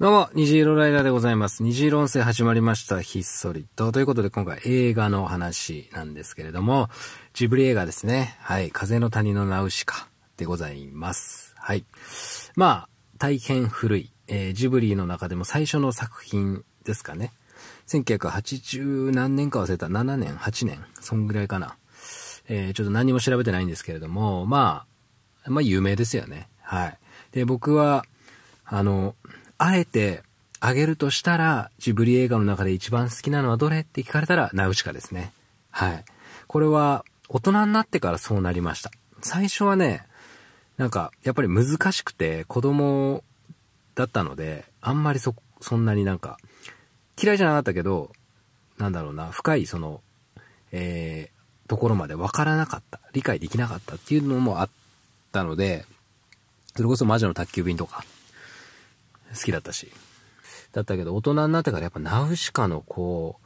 どうも、虹色ライダーでございます。虹色音声始まりました。ひっそりと。ということで、今回映画の話なんですけれども、ジブリ映画ですね。はい。風の谷のナウシカでございます。はい。まあ、大変古い、えー、ジブリの中でも最初の作品ですかね。1980何年か忘れた。7年 ?8 年そんぐらいかな。えー、ちょっと何も調べてないんですけれども、まあ、まあ有名ですよね。はい。で、僕は、あの、あえてあげるとしたら、ジブリ映画の中で一番好きなのはどれって聞かれたら、ナウシカですね。はい。これは、大人になってからそうなりました。最初はね、なんか、やっぱり難しくて、子供だったので、あんまりそ、そんなになんか、嫌いじゃなかったけど、なんだろうな、深いその、えー、ところまで分からなかった、理解できなかったっていうのもあったので、それこそ魔女の宅急便とか、好きだったし。だったけど、大人になってからやっぱナウシカのこ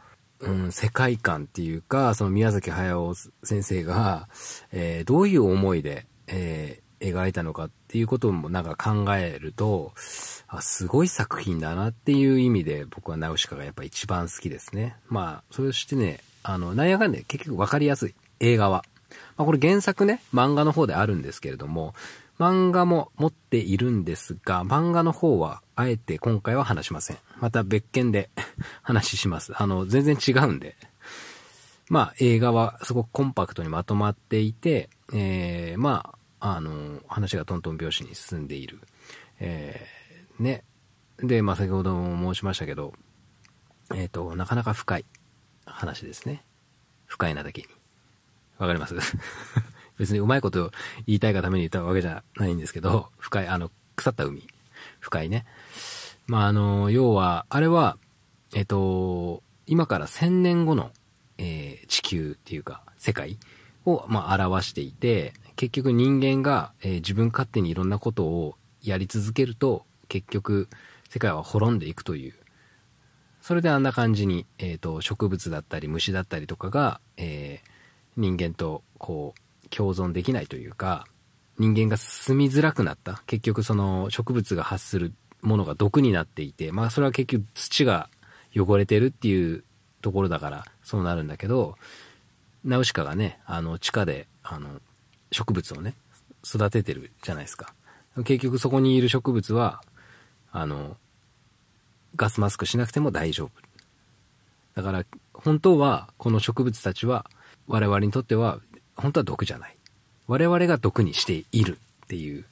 う、うん、世界観っていうか、その宮崎駿先生が、えー、どういう思いで、えー、描いたのかっていうこともなんか考えると、あ、すごい作品だなっていう意味で僕はナウシカがやっぱ一番好きですね。まあ、そしてね、あの、なんやかんね、結局わかりやすい。映画は。まあ、これ原作ね、漫画の方であるんですけれども、漫画も持っているんですが、漫画の方はあえて今回は話しません。また別件で 話します。あの、全然違うんで。まあ映画はすごくコンパクトにまとまっていて、えー、まあ、あの、話がトントン拍子に進んでいる。えー、ね。で、まあ先ほども申しましたけど、えっ、ー、と、なかなか深い話ですね。深いなだけに。わかります 別にうまいこと言いたいがために言ったわけじゃないんですけど、深い、あの、腐った海。深いね。まあ、あの、要は、あれは、えっと、今から1000年後の、えー、地球っていうか、世界を、まあ、表していて、結局人間が、えー、自分勝手にいろんなことをやり続けると、結局、世界は滅んでいくという。それであんな感じに、えっ、ー、と、植物だったり虫だったりとかが、えー、人間と、こう、共存できないというか、人間が住みづらくなった。結局その植物が発するものが毒になっていて、まあそれは結局土が汚れてるっていうところだからそうなるんだけど、ナウシカがね、あの地下で、あの、植物をね、育ててるじゃないですか。結局そこにいる植物は、あの、ガスマスクしなくても大丈夫。だから、本当は、この植物たちは、我々にとっては本当は毒じゃない。我々が毒にしているっていう、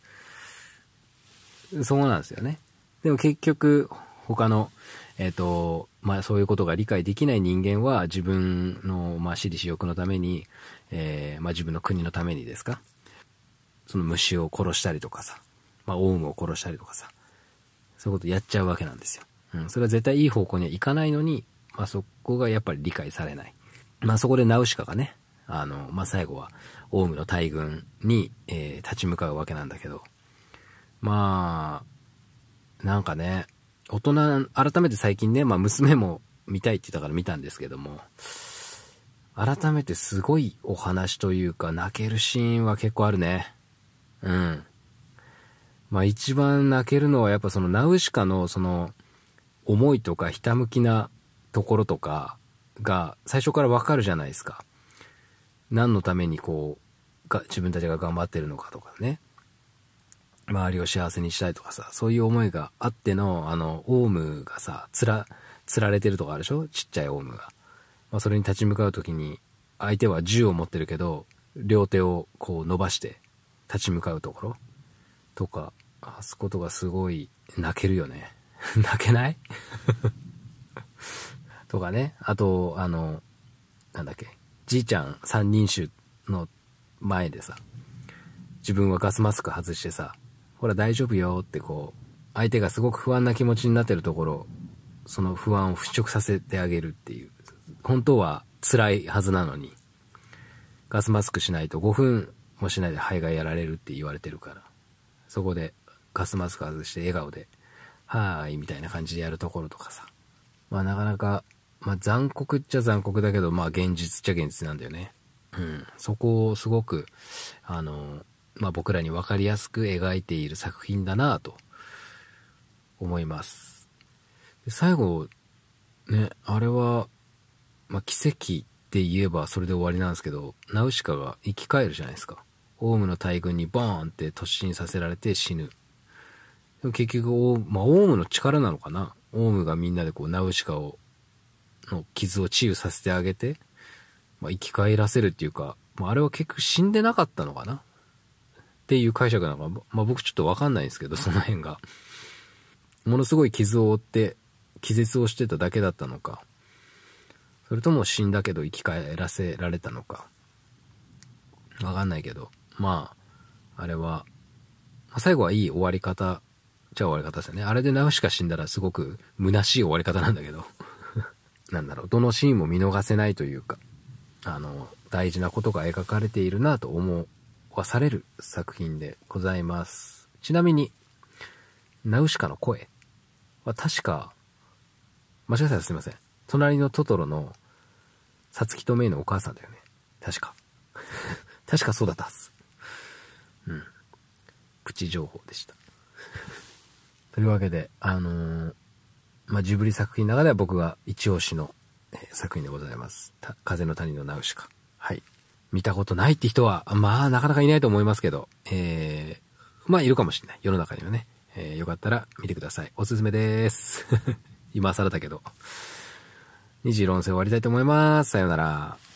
そうなんですよね。でも結局、他の、えっ、ー、と、まあそういうことが理解できない人間は自分の、まあ私利私欲のために、えー、まあ自分の国のためにですかその虫を殺したりとかさ、まあオウムを殺したりとかさ、そういうことやっちゃうわけなんですよ。うん、それは絶対いい方向にはいかないのに、まあそこがやっぱり理解されない。まあそこでナウシカがね、あの、まあ、最後は、オウムの大軍に、えー、立ち向かうわけなんだけど、まあ、なんかね、大人、改めて最近ね、まあ、娘も見たいって言ったから見たんですけども、改めてすごいお話というか、泣けるシーンは結構あるね。うん。まあ一番泣けるのはやっぱそのナウシカのその思いとかひたむきなところとかが最初からわかるじゃないですか。何のためにこうが自分たちが頑張ってるのかとかね周りを幸せにしたいとかさそういう思いがあってのあのオウムがさつらつられてるとかあるでしょちっちゃいオウムが、まあ、それに立ち向かう時に相手は銃を持ってるけど両手をこう伸ばして立ち向かうところとかあそことがすごい泣けるよね 泣けない とかねあとあのなんだっけじいちゃん三人衆の前でさ、自分はガスマスク外してさ、ほら大丈夫よってこう、相手がすごく不安な気持ちになってるところ、その不安を払拭させてあげるっていう。本当は辛いはずなのに、ガスマスクしないと5分もしないで肺がやられるって言われてるから、そこでガスマスク外して笑顔で、はーいみたいな感じでやるところとかさ、まあなかなかまあ、残酷っちゃ残酷だけど、まあ、現実っちゃ現実なんだよね。うん。そこをすごく、あの、まあ、僕らに分かりやすく描いている作品だなと思います。最後、ね、あれは、まあ、奇跡って言えばそれで終わりなんですけど、ナウシカが生き返るじゃないですか。オウムの大群にバーンって突進させられて死ぬ。でも結局まあ、オウムの力なのかなオウムがみんなでこうナウシカをの傷を治癒させてあげて、まあ、生き返らせるっていうか、まあ、あれは結局死んでなかったのかなっていう解釈なのか、まあ、僕ちょっとわかんないんですけど、その辺が。ものすごい傷を負って、気絶をしてただけだったのか、それとも死んだけど生き返らせられたのか、わかんないけど、まあ、あれは、まあ、最後はいい終わり方、じゃあ終わり方ですよね。あれでナウシカ死んだらすごく虚しい終わり方なんだけどなんだろう、どのシーンも見逃せないというか、あの、大事なことが描かれているなと思わされる作品でございます。ちなみに、ナウシカの声は確か、間違えたらすいません。隣のトトロの、サツキとメイのお母さんだよね。確か。確かそうだったっす。うん。プチ情報でした。というわけで、あのー、まあ、ジブリ作品の中では僕が一押しの、え作品でございます。風の谷のナウシカ。はい。見たことないって人は、まあ、なかなかいないと思いますけど、えー、まあ、いるかもしれない。世の中にはね。えー、よかったら見てください。おすすめです。今更だけど。二次論戦終わりたいと思います。さようなら。